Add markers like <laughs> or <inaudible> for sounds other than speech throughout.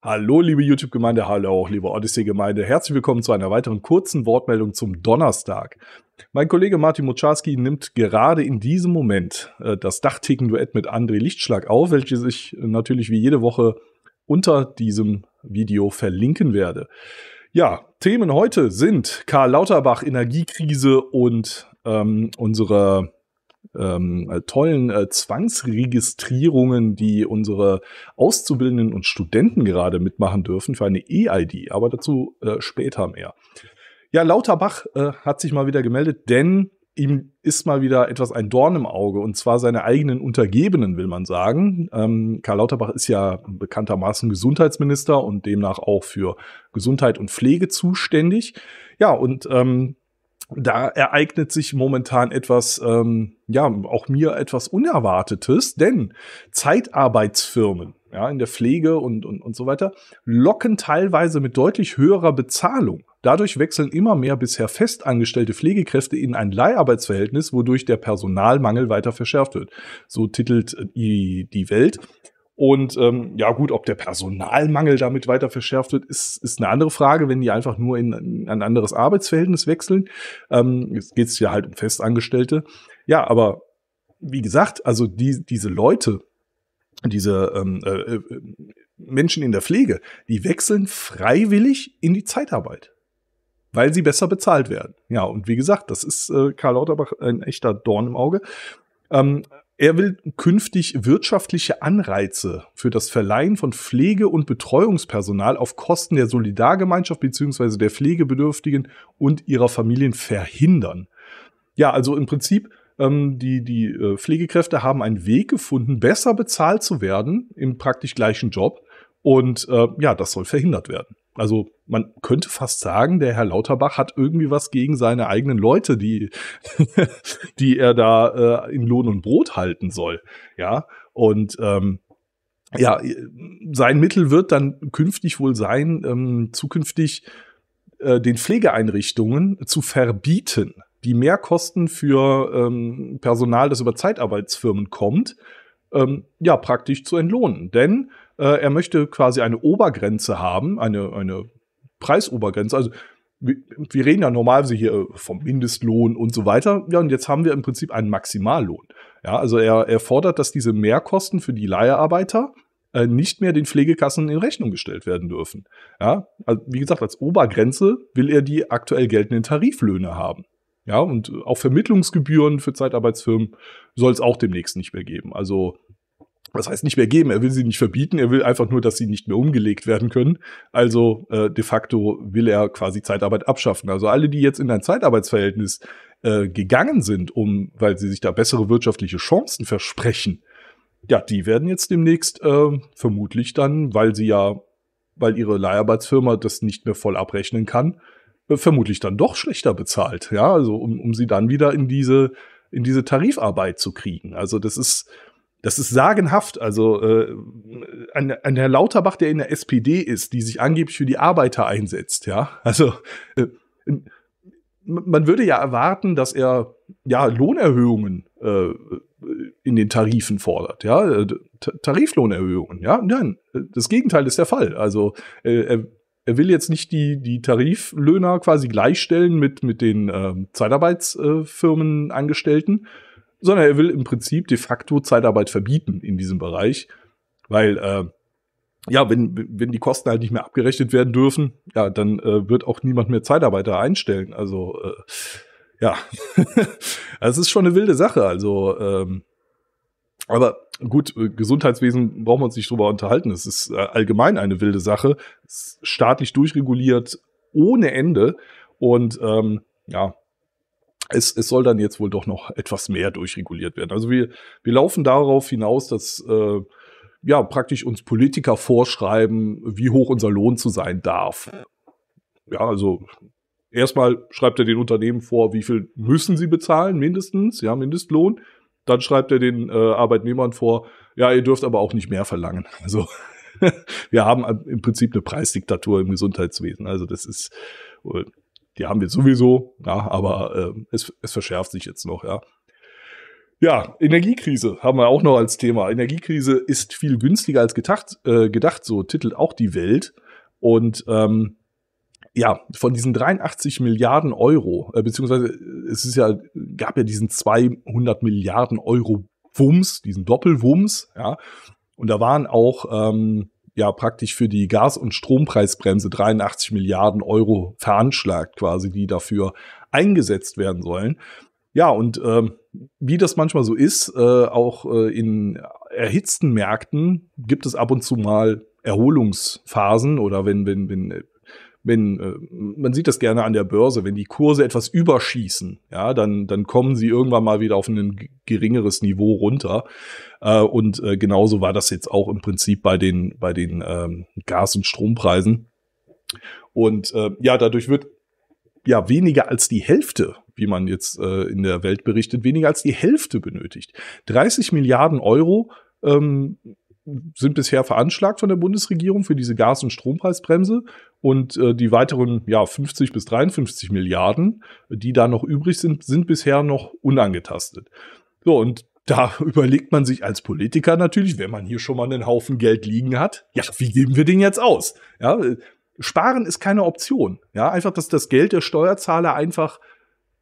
Hallo, liebe YouTube-Gemeinde, hallo, liebe Odyssey-Gemeinde. Herzlich willkommen zu einer weiteren kurzen Wortmeldung zum Donnerstag. Mein Kollege Martin Mocharski nimmt gerade in diesem Moment äh, das Dachticken-Duett mit André Lichtschlag auf, welches ich äh, natürlich wie jede Woche unter diesem Video verlinken werde. Ja, Themen heute sind Karl Lauterbach, Energiekrise und ähm, unsere ähm, äh, tollen äh, Zwangsregistrierungen, die unsere Auszubildenden und Studenten gerade mitmachen dürfen für eine EID. Aber dazu äh, später mehr. Ja, Lauterbach äh, hat sich mal wieder gemeldet, denn ihm ist mal wieder etwas ein Dorn im Auge und zwar seine eigenen Untergebenen, will man sagen. Ähm, Karl Lauterbach ist ja bekanntermaßen Gesundheitsminister und demnach auch für Gesundheit und Pflege zuständig. Ja, und ähm, da ereignet sich momentan etwas, ähm, ja, auch mir etwas Unerwartetes, denn Zeitarbeitsfirmen, ja, in der Pflege und, und, und so weiter, locken teilweise mit deutlich höherer Bezahlung. Dadurch wechseln immer mehr bisher festangestellte Pflegekräfte in ein Leiharbeitsverhältnis, wodurch der Personalmangel weiter verschärft wird. So titelt äh, die, die Welt. Und ähm, ja gut, ob der Personalmangel damit weiter verschärft wird, ist, ist eine andere Frage, wenn die einfach nur in, in ein anderes Arbeitsverhältnis wechseln. Ähm, jetzt geht es ja halt um Festangestellte. Ja, aber wie gesagt, also die, diese Leute, diese ähm, äh, äh, Menschen in der Pflege, die wechseln freiwillig in die Zeitarbeit, weil sie besser bezahlt werden. Ja, und wie gesagt, das ist äh, Karl Lauterbach ein echter Dorn im Auge. Ähm, er will künftig wirtschaftliche Anreize für das Verleihen von Pflege- und Betreuungspersonal auf Kosten der Solidargemeinschaft bzw. der Pflegebedürftigen und ihrer Familien verhindern. Ja, also im Prinzip, ähm, die, die äh, Pflegekräfte haben einen Weg gefunden, besser bezahlt zu werden im praktisch gleichen Job und äh, ja, das soll verhindert werden. Also man könnte fast sagen, der Herr Lauterbach hat irgendwie was gegen seine eigenen Leute, die, <laughs> die er da äh, in Lohn und Brot halten soll. Ja, und ähm, ja, sein Mittel wird dann künftig wohl sein, ähm, zukünftig äh, den Pflegeeinrichtungen zu verbieten, die Mehrkosten für ähm, Personal, das über Zeitarbeitsfirmen kommt, ähm, ja, praktisch zu entlohnen. Denn äh, er möchte quasi eine Obergrenze haben, eine, eine Preisobergrenze. Also wir, wir reden ja normalerweise hier äh, vom Mindestlohn und so weiter. Ja, und jetzt haben wir im Prinzip einen Maximallohn. Ja, also er, er fordert, dass diese Mehrkosten für die Leiharbeiter äh, nicht mehr den Pflegekassen in Rechnung gestellt werden dürfen. Ja, also wie gesagt, als Obergrenze will er die aktuell geltenden Tariflöhne haben. Ja, und auch Vermittlungsgebühren für Zeitarbeitsfirmen soll es auch demnächst nicht mehr geben. Also was heißt nicht mehr geben, er will sie nicht verbieten, er will einfach nur, dass sie nicht mehr umgelegt werden können. Also äh, de facto will er quasi Zeitarbeit abschaffen. Also alle, die jetzt in ein Zeitarbeitsverhältnis äh, gegangen sind, um, weil sie sich da bessere wirtschaftliche Chancen versprechen, ja, die werden jetzt demnächst äh, vermutlich dann, weil sie ja, weil ihre Leiharbeitsfirma das nicht mehr voll abrechnen kann, äh, vermutlich dann doch schlechter bezahlt. Ja, also um, um sie dann wieder in diese in diese Tarifarbeit zu kriegen. Also das ist das ist sagenhaft. Also äh, ein, ein Herr Lauterbach, der in der SPD ist, die sich angeblich für die Arbeiter einsetzt, ja. Also äh, man würde ja erwarten, dass er ja Lohnerhöhungen äh, in den Tarifen fordert, ja, äh, T Tariflohnerhöhungen, ja. Nein, äh, das Gegenteil ist der Fall. Also äh, er, er will jetzt nicht die, die Tariflöhner quasi gleichstellen mit, mit den äh, Zeitarbeitsfirmenangestellten. Äh, sondern er will im Prinzip de facto Zeitarbeit verbieten in diesem Bereich, weil äh, ja, wenn, wenn die Kosten halt nicht mehr abgerechnet werden dürfen, ja, dann äh, wird auch niemand mehr Zeitarbeiter einstellen. Also äh, ja, <laughs> also, es ist schon eine wilde Sache. Also, ähm, aber gut, äh, Gesundheitswesen brauchen wir uns nicht drüber unterhalten. Es ist äh, allgemein eine wilde Sache, staatlich durchreguliert ohne Ende und ähm, ja, es, es soll dann jetzt wohl doch noch etwas mehr durchreguliert werden. Also wir, wir laufen darauf hinaus, dass äh, ja praktisch uns Politiker vorschreiben, wie hoch unser Lohn zu sein darf. Ja, also erstmal schreibt er den Unternehmen vor, wie viel müssen sie bezahlen, mindestens, ja, Mindestlohn. Dann schreibt er den äh, Arbeitnehmern vor, ja, ihr dürft aber auch nicht mehr verlangen. Also <laughs> wir haben im Prinzip eine Preisdiktatur im Gesundheitswesen. Also das ist äh, die haben wir sowieso, ja, aber äh, es, es verschärft sich jetzt noch, ja. Ja, Energiekrise haben wir auch noch als Thema. Energiekrise ist viel günstiger als gedacht, äh, gedacht so titelt auch die Welt. Und ähm, ja, von diesen 83 Milliarden Euro, äh, beziehungsweise äh, es ist ja, gab ja diesen 200 Milliarden Euro Wumms, diesen Doppelwumms, ja. Und da waren auch ähm, ja praktisch für die Gas- und Strompreisbremse 83 Milliarden Euro veranschlagt, quasi, die dafür eingesetzt werden sollen. Ja, und ähm, wie das manchmal so ist, äh, auch äh, in erhitzten Märkten gibt es ab und zu mal Erholungsphasen oder wenn, wenn, wenn wenn äh, man sieht das gerne an der Börse, wenn die Kurse etwas überschießen, ja, dann, dann kommen sie irgendwann mal wieder auf ein geringeres Niveau runter. Äh, und äh, genauso war das jetzt auch im Prinzip bei den, bei den ähm, Gas- und Strompreisen. Und ja, dadurch wird ja weniger als die Hälfte, wie man jetzt in der Welt berichtet, weniger als die Hälfte benötigt. 30 Milliarden Euro ähm, sind bisher veranschlagt von der Bundesregierung für diese Gas- und Strompreisbremse und äh, die weiteren ja 50 bis 53 Milliarden, die da noch übrig sind, sind bisher noch unangetastet. So und da <laughs> überlegt man sich als Politiker natürlich, wenn man hier schon mal einen Haufen Geld liegen hat, ja, wie geben wir den jetzt aus? Ja, äh, sparen ist keine Option. Ja, einfach, dass das Geld der Steuerzahler einfach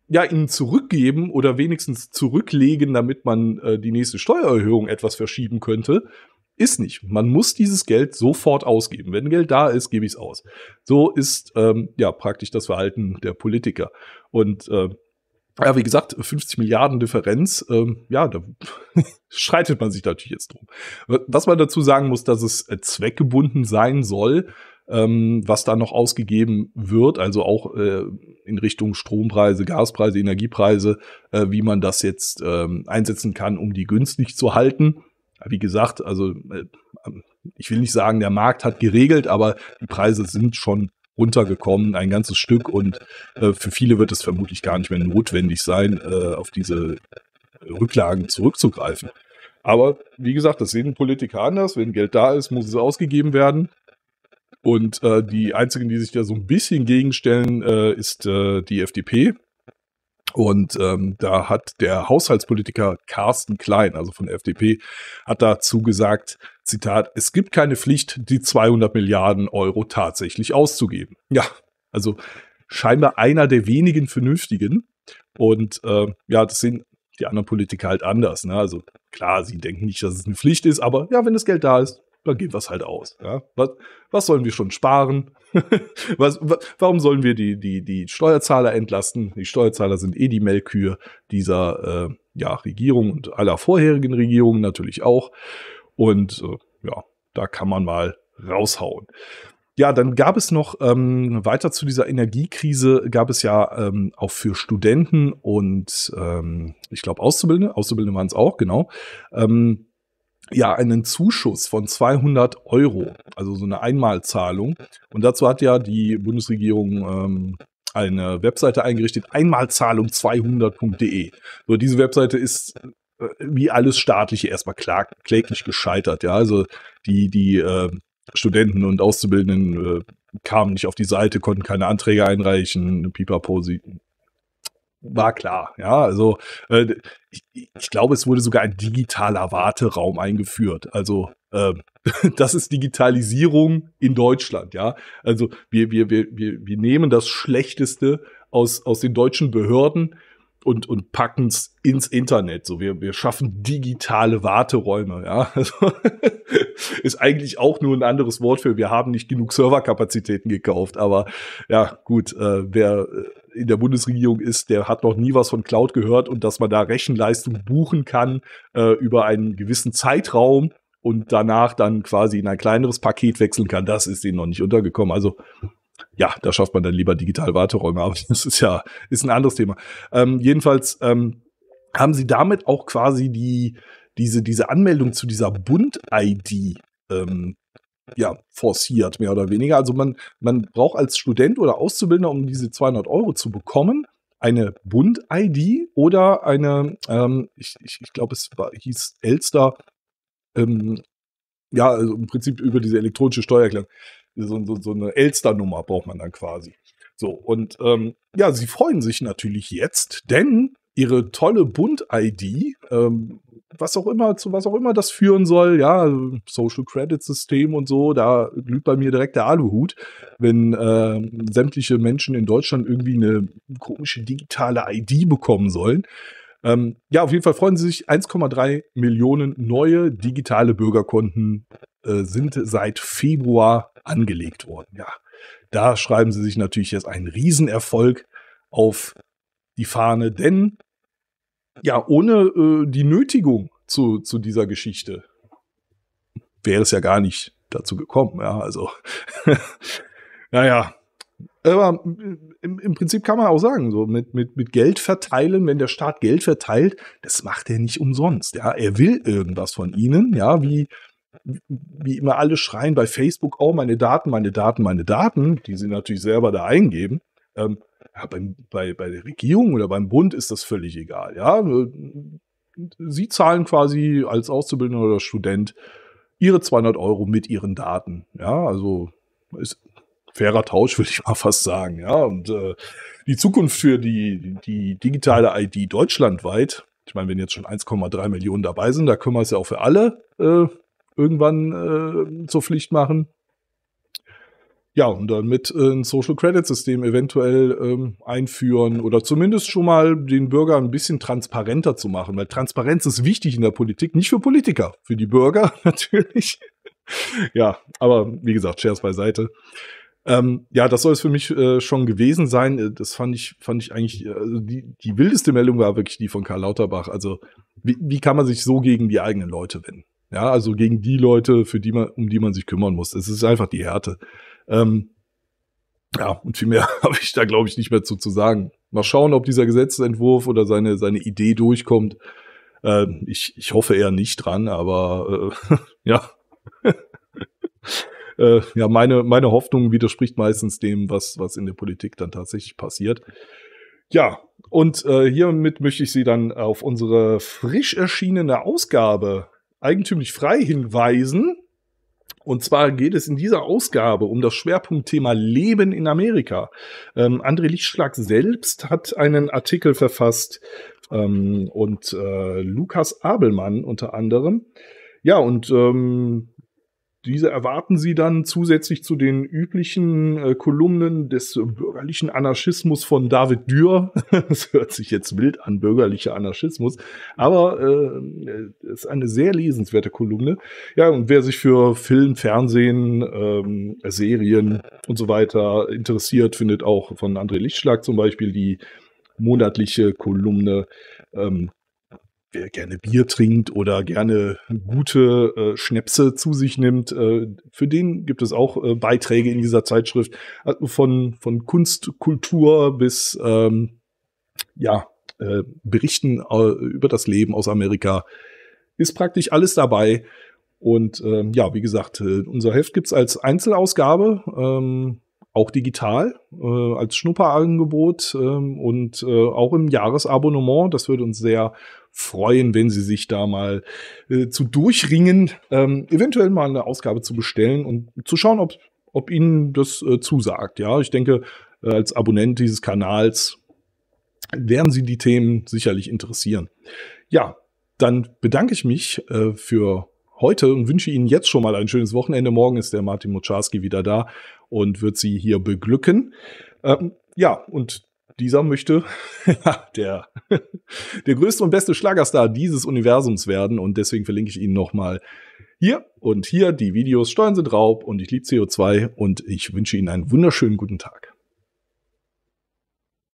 ja, ihnen zurückgeben oder wenigstens zurücklegen, damit man äh, die nächste Steuererhöhung etwas verschieben könnte. Ist nicht. Man muss dieses Geld sofort ausgeben. Wenn Geld da ist, gebe ich es aus. So ist ähm, ja praktisch das Verhalten der Politiker. Und äh, ja, wie gesagt, 50 Milliarden Differenz, ähm, ja, da schreitet <laughs> man sich natürlich jetzt drum. Was man dazu sagen muss, dass es äh, zweckgebunden sein soll, ähm, was da noch ausgegeben wird, also auch äh, in Richtung Strompreise, Gaspreise, Energiepreise, äh, wie man das jetzt ähm, einsetzen kann, um die günstig zu halten wie gesagt, also äh, ich will nicht sagen, der Markt hat geregelt, aber die Preise sind schon runtergekommen, ein ganzes Stück und äh, für viele wird es vermutlich gar nicht mehr notwendig sein, äh, auf diese Rücklagen zurückzugreifen. Aber wie gesagt, das sehen Politiker anders. Wenn Geld da ist, muss es ausgegeben werden. Und äh, die einzigen, die sich da so ein bisschen gegenstellen, äh, ist äh, die FDP, und ähm, da hat der Haushaltspolitiker Carsten Klein, also von der FDP, hat dazu gesagt, Zitat, es gibt keine Pflicht, die 200 Milliarden Euro tatsächlich auszugeben. Ja, also scheinbar einer der wenigen Vernünftigen. Und äh, ja, das sehen die anderen Politiker halt anders. Ne? Also klar, sie denken nicht, dass es eine Pflicht ist, aber ja, wenn das Geld da ist, dann geben wir es halt aus. Ja? Was, was sollen wir schon sparen? <laughs> was, warum sollen wir die, die, die Steuerzahler entlasten? Die Steuerzahler sind eh die Melkkühe dieser äh, ja, Regierung und aller vorherigen Regierungen natürlich auch. Und äh, ja, da kann man mal raushauen. Ja, dann gab es noch ähm, weiter zu dieser Energiekrise, gab es ja ähm, auch für Studenten und ähm, ich glaube Auszubildende, Auszubildende waren es auch, genau, ähm, ja einen Zuschuss von 200 Euro, also so eine Einmalzahlung. Und dazu hat ja die Bundesregierung ähm, eine Webseite eingerichtet, einmalzahlung200.de. E. So, diese Webseite ist äh, wie alles staatliche erstmal klar, kläglich gescheitert. Ja, also die, die äh, Studenten und Auszubildenden äh, kamen nicht auf die Seite, konnten keine Anträge einreichen, pipapo, sie war klar. Ja, also äh, ich, ich, glaube, es wurde sogar ein digitaler Warteraum eingeführt. Also äh, <laughs> das ist Digitalisierung in Deutschland. Ja, also wir, wir, wir, wir, wir nehmen das Schlechteste aus, aus den deutschen Behörden und, und packen es ins Internet. So, wir, wir schaffen digitale Warteräume, ja. <laughs> Also, <laughs> ist eigentlich auch nur ein anderes Wort für, wir haben nicht genug Serverkapazitäten gekauft, aber ja, gut, äh, wer äh, in der Bundesregierung ist, der hat noch nie was von Cloud gehört und dass man da Rechenleistung buchen kann äh, über einen gewissen Zeitraum und danach dann quasi in ein kleineres Paket wechseln kann, das ist denen noch nicht untergekommen. Also ja, da schafft man dann lieber digital Warteräume, aber <laughs> das ist ja ist ein anderes Thema. Ähm, jedenfalls ähm, haben sie damit auch quasi die diese diese Anmeldung zu dieser Bund-ID ähm, ja, forciert, mehr oder weniger. Also man, man braucht als Student oder Auszubildender, um diese 200 Euro zu bekommen, eine Bund-ID oder eine, ähm, ich, ich, ich glaube, es war, hieß Elster, ähm, ja, also im Prinzip über diese elektronische Steuererklärung. So, so, so eine Elster-Nummer braucht man dann quasi. So, und ähm, ja, sie freuen sich natürlich jetzt, denn ihre tolle Bund-ID, ähm, was auch immer, zu was auch immer das führen soll, ja, Social Credit System und so, da glüht bei mir direkt der Aluhut, wenn äh, sämtliche Menschen in Deutschland irgendwie eine komische digitale ID bekommen sollen. Ähm, ja, auf jeden Fall freuen sie sich. 1,3 Millionen neue digitale Bürgerkonten äh, sind seit Februar angelegt worden. Ja, da schreiben sie sich natürlich jetzt einen Riesenerfolg auf die Fahne, denn ja, ohne äh, die Nötigung zu, zu dieser Geschichte wäre es ja gar nicht dazu gekommen. Ja, also, <laughs> naja. Aber äh, im, im, Prinzip kann man auch sagen, so mit, mit, mit Geld verteilen, wenn der Staat Geld verteilt, das macht er nicht umsonst. Ja, er will irgendwas von ihnen, ja, wie, wie immer alle schreien bei Facebook, oh, meine Daten, meine Daten, meine Daten, die sie natürlich selber da eingeben. Ähm, ja, beim, bei, bei der Regierung oder beim Bund ist das völlig egal. Ja? Sie zahlen quasi als Auszubildender oder Student ihre 200 Euro mit ihren Daten. Ja, also ist fairer Tausch, <laughs> würde ich mal fast sagen. Ja, und äh, die Zukunft für die, die digitale ID deutschlandweit, ich meine, wenn jetzt schon 1,3 Millionen dabei sind, da können wir es ja auch für alle äh, irgendwann äh, zur Pflicht machen. Ja, und damit äh, ein Social Credit System eventuell ähm, einführen oder zumindest schon mal den Bürger ein bisschen transparenter zu machen, weil Transparenz ist wichtig in der Politik, nicht für Politiker, für die Bürger <laughs> natürlich. ja, aber wie gesagt, Scherz beiseite. Ähm, ja, das soll es für mich äh, schon gewesen sein. Äh, das fand ich, fand ich eigentlich, äh, also die, die wildeste Meldung war wirklich die von Karl Lauterbach. Also, wie, wie kann man sich so gegen die eigenen Leute wenden? Ja, also gegen die Leute, für die man, um die man sich kümmern muss. Es ist einfach die Härte. Ähm, ja, und viel mehr <laughs> habe ich da, glaube ich, nicht mehr zu, zu sagen. Mal schauen, ob dieser Gesetzentwurf oder seine, seine Idee durchkommt. Ähm, ich, ich hoffe eher nicht dran, aber äh, <laughs> ja. <laughs> äh, ja, meine, meine Hoffnung widerspricht meistens dem, was, was in der Politik dann tatsächlich passiert. Ja, und äh, hiermit möchte ich Sie dann auf unsere frisch erschienene Ausgabe eigentümlich frei hinweisen. Und zwar geht es in dieser Ausgabe um das Schwerpunktthema Leben in Amerika. Ähm, André Lichtschlag selbst hat einen Artikel verfasst ähm, und äh, Lukas Abelmann unter anderem. Ja, und ähm, diese erwarten sie dann zusätzlich zu den üblichen äh, Kolumnen des äh, bürgerlichen Anarchismus von David Dürr. <laughs> das hört sich jetzt wild an, bürgerlicher Anarchismus. Aber äh, äh ist eine sehr lesenswerte Kolumne. Ja, und wer sich für Film, Fernsehen, ähm, Serien und so weiter interessiert, findet auch von André Lichtschlag zum Beispiel die monatliche Kolumne ähm, wer gerne Bier trinkt oder gerne gute äh, Schnäpse zu sich nimmt, äh, für den gibt es auch äh, Beiträge in dieser Zeitschrift also von, von Kunst, Kultur bis ähm, ja, äh, Berichten äh, über das Leben aus Amerika. Ist praktisch alles dabei. Und ähm, ja, wie gesagt, äh, unser Heft gibt es als Einzelausgabe. Ähm, auch digital äh, als Schnupperangebot ähm, und äh, auch im Jahresabonnement. Das würde uns sehr freuen, wenn Sie sich da mal äh, zu durchringen, ähm, eventuell mal eine Ausgabe zu bestellen und zu schauen, ob, ob Ihnen das äh, zusagt. Ja, ich denke, äh, als Abonnent dieses Kanals werden Sie die Themen sicherlich interessieren. Ja, dann bedanke ich mich äh, für heute und wünsche Ihnen jetzt schon mal ein schönes Wochenende. Morgen ist der Martin Moczarski wieder da und wird Sie hier beglücken. Ähm, ja, und dieser möchte <laughs> der, <laughs> der größte und beste Schlagerstar dieses Universums werden. Und deswegen verlinke ich Ihnen nochmal hier und hier die Videos. Steuern sind Raub und ich liebe CO2 und ich wünsche Ihnen einen wunderschönen guten Tag.